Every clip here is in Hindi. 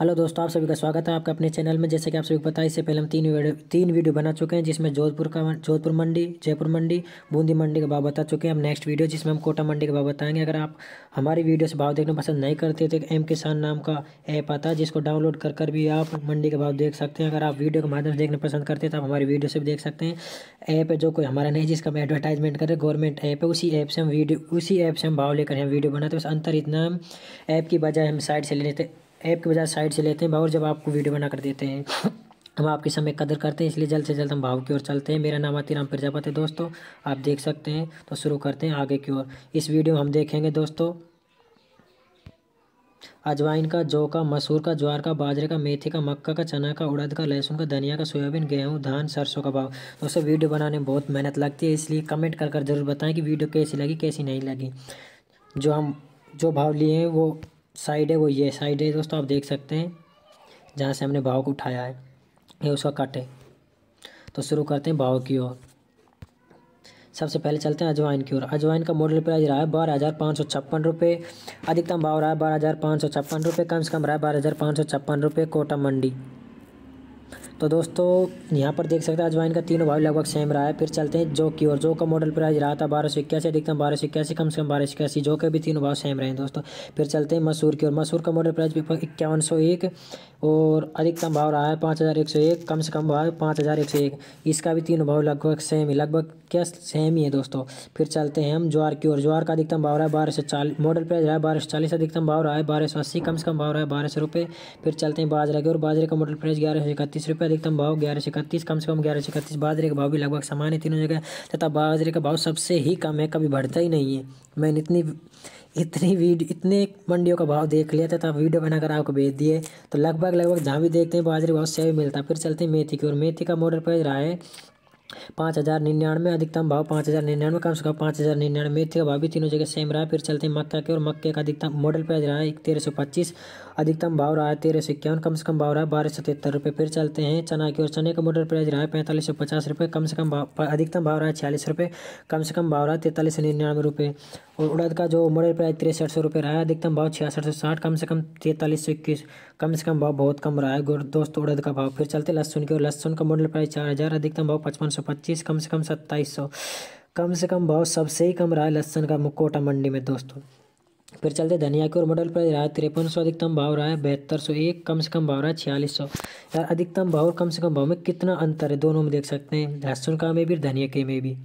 हेलो दोस्तों आप सभी का स्वागत है आपका अपने चैनल में जैसे कि आप सभी को पता है इससे पहले हम तीन वीडियो तीन वीडियो बना चुके हैं जिसमें जोधपुर का जोधपुर मंडी जयपुर मंडी बूंदी मंडी का भाव बता चुके हैं हम नेक्स्ट वीडियो जिसमें हम कोटा मंडी का भाव बताएंगे अगर आप हमारी वीडियो से भाव देखना पसंद नहीं करते तो एम किसान नाम का ऐप आता है जिसको डाउनलोड कर कर भी आप मंडी का भाव देख सकते हैं अगर आप वीडियो के माध्यम से देखना पसंद करते हैं तो आप हमारी वीडियो से भी देख सकते हैं ऐप है जो कोई हमारा नहीं जिसका हम एडवर्टाइजमेंट करें गवर्नमेंट ऐप है उसी ऐप से हम वीडियो उसी ऐप से हम भाव लेकर हम वीडियो बनाते हैं उस अंतर इतना ऐप की बजाय हम साइड से ले लेते ऐप के बजाय साइड से लेते हैं और जब आपको वीडियो बना कर देते हैं हम आपके समय कदर करते हैं इसलिए जल्द से जल्द हम भाव की ओर चलते हैं मेरा नाम अतिराम प्रजापत है दोस्तों आप देख सकते हैं तो शुरू करते हैं आगे की ओर इस वीडियो हम देखेंगे दोस्तों अजवाइन का जौ का मसूर का ज्वार का बाजरे का मेथी का मक्का का चना का उड़द का लहसुन का धनिया का सोयाबीन गेहूँ धान सरसों का भाव दोस्तों वीडियो बनाने में बहुत मेहनत लगती है इसलिए कमेंट कर कर जरूर बताएं कि वीडियो कैसी लगी कैसी नहीं लगी जो हम जो भाव लिए हैं वो साइड है वो ये साइड है दोस्तों आप देख सकते हैं जहाँ से हमने भाव को उठाया है ये उसका कट है तो शुरू करते हैं भाव की ओर सबसे पहले चलते हैं अजवाइन की ओर अजवाइन का मॉडल प्राइस रहा है बारह हज़ार पाँच सौ छप्पन रुपये अधिकतम भाव रहा है बारह हज़ार पाँच सौ छप्पन रुपये कम से कम रहा है बारह हज़ार पाँच सौ छप्पन रुपये कोटा मंडी तो दोस्तों यहाँ पर देख सकते हैं अजवाइन का तीनों भाव लगभग सेम रहा है फिर चलते हैं जो की और जो का मॉडल प्राइस रहा था बारह सौ इक्यासी अधिकतम बारह सौ इक्यासी कम से कम बारह सौ इक्यासी जो के भी तीनों भाव सेम रहे हैं दोस्तों फिर चलते हैं मसूर की और मसूर का मॉडल प्राइस भी इक्यावन सौ एक और अधिकतम भाव रहा है पाँच हज़ार एक सौ एक कम से कम भाव पाँच हज़ार एक सौ एक इसका भी तीनों भाव लगभग सेम ही लगभग क्या सेम ही है दोस्तों फिर चलते हैं हम ज्वार की और ज्वार का अधिकतम भाव रहा है बारह सौ चालीस मॉडल प्राइस रहा है बारह सौ चालीस अधिकतम भाव रहा है बारह सौ अस्सी कम से कम भाव रहा है बारह सौ रुपये फिर चलते हैं बाजरा की और बाजरे का मॉडल प्राइस ग्यारह सौ इकतीस रुपये का अधिकतम भाव ग्यारह सौ इकतीस कम से कम ग्यारह सौ इकतीस बाजरे का भाव भी लगभग समान है तीनों जगह तथा बाजरे का भाव सबसे ही कम है कभी बढ़ता ही नहीं है मैंने इतनी इतनी वीडियो इतने मंडियों का भाव देख लिया था तब वीडियो बनाकर आपको भेज दिए तो लगभग लगभग जहाँ भी देखते हैं बाजरे भाव सही मिलता है फिर चलते हैं मेथी की और मेथी का मॉडल प्राइस रहा है पाँच हज़ार निन्यानवे अधिकतम भाव पाँच हज़ार निन्यानवे कम से कम पाँच हज़ार निन्यानवे मेथी का भाव भी तीनों जगह सेम रहा फिर चलते हैं मक्का के और मक्के का अधिकतम मॉडल प्राइस रहा है तेरह सौ पच्चीस अधिकतम भाव रहा है तेरह सौ इक्यावन कम से कम भाव रहा है बारह सौ तिहत्तर रुपये फिर चलते हैं चना के और चने का मॉडल प्राइस रहा है पैंतालीस सौ पचास रुपये कम से कम भाव अधिकतम भाव रहा है छियालीस रुपये कम से कम भाव रहा है तैंतालीस सौ निन्यानवे रुपये और उड़द का जो मॉडल प्राइस तिरसठ सौ रुपये रहा है अधिकतम भाव छियासठ सौ साठ कम से कम तैंतालीस सौ इक्कीस कम से कम भाव बहुत कम रहा है दोस्तों उड़द का भाव फिर चलते लहसुन की और लहसुन का मॉडल प्राइस चार हज़ार अधिकतम भाव पचपन सौ पच्चीस कम से कम सत्ताईस सौ कम से कम भाव सबसे ही कम रहा लहसन का मुकोटा मंडी में दोस्तों फिर चलते धनिया की ओर मॉडल प्राइस रहा है तिरपन सौ अधिकतम भाव रहा है बहत्तर सौ एक कम से कम भाव रहा है छियालीस सौ यार अधिकतम भाव और कम से कम भाव में कितना अंतर है दोनों में देख सकते हैं लहसुन का में भी धनिया के में भी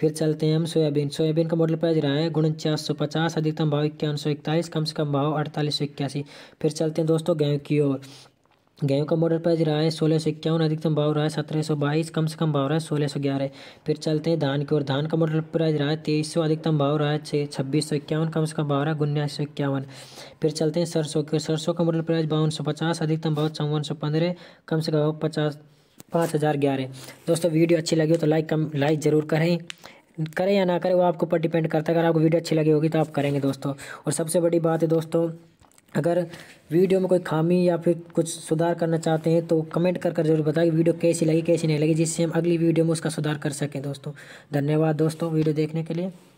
फिर चलते हैं हम सोयाबीन सोयाबीन का मॉडल प्राइस रहा है उनचास सौ पचास अधिकतम भाव इक्यावन सौ इकतालीस कम से कम भाव अड़तालीस सौ इक्यासी फिर चलते हैं दोस्तों गेहूँ की ओर गेहूँ का बॉर्डर प्राइस रहा है सोलह सौ इक्यावन अधिकतम भाव रहा है सत्रह सौ बाईस कम से कम भाव रहा है सोलह सौ ग्यारह फिर चलते हैं धान की ओर धान का बॉर्डर प्राइस रहा है तेईस सौ अधिकतम भाव रहा है छः छब्बीस सौ इक्यावन कम से कम भाव रहा है उन्नीस सौ इक्यावन फिर चलते हैं सरसों की सरसों का बॉर्डर प्राइस बावन सौ पचास अधिकतम भाव चौवन सौ पंद्रह कम से कम पचास पाँच हज़ार ग्यारह दोस्तों वीडियो अच्छी लगी हो तो लाइक कम लाइक ज़रूर करें करें या ना करें वो आपके ऊपर डिपेंड करता है अगर आपको वीडियो अच्छी लगी होगी तो आप करेंगे दोस्तों और सबसे बड़ी बात है दोस्तों अगर वीडियो में कोई खामी या फिर कुछ सुधार करना चाहते हैं तो कमेंट कर कर जरूर बताएं वीडियो कैसी लगी कैसी नहीं लगी जिससे हम अगली वीडियो में उसका सुधार कर सकें दोस्तों धन्यवाद दोस्तों वीडियो देखने के लिए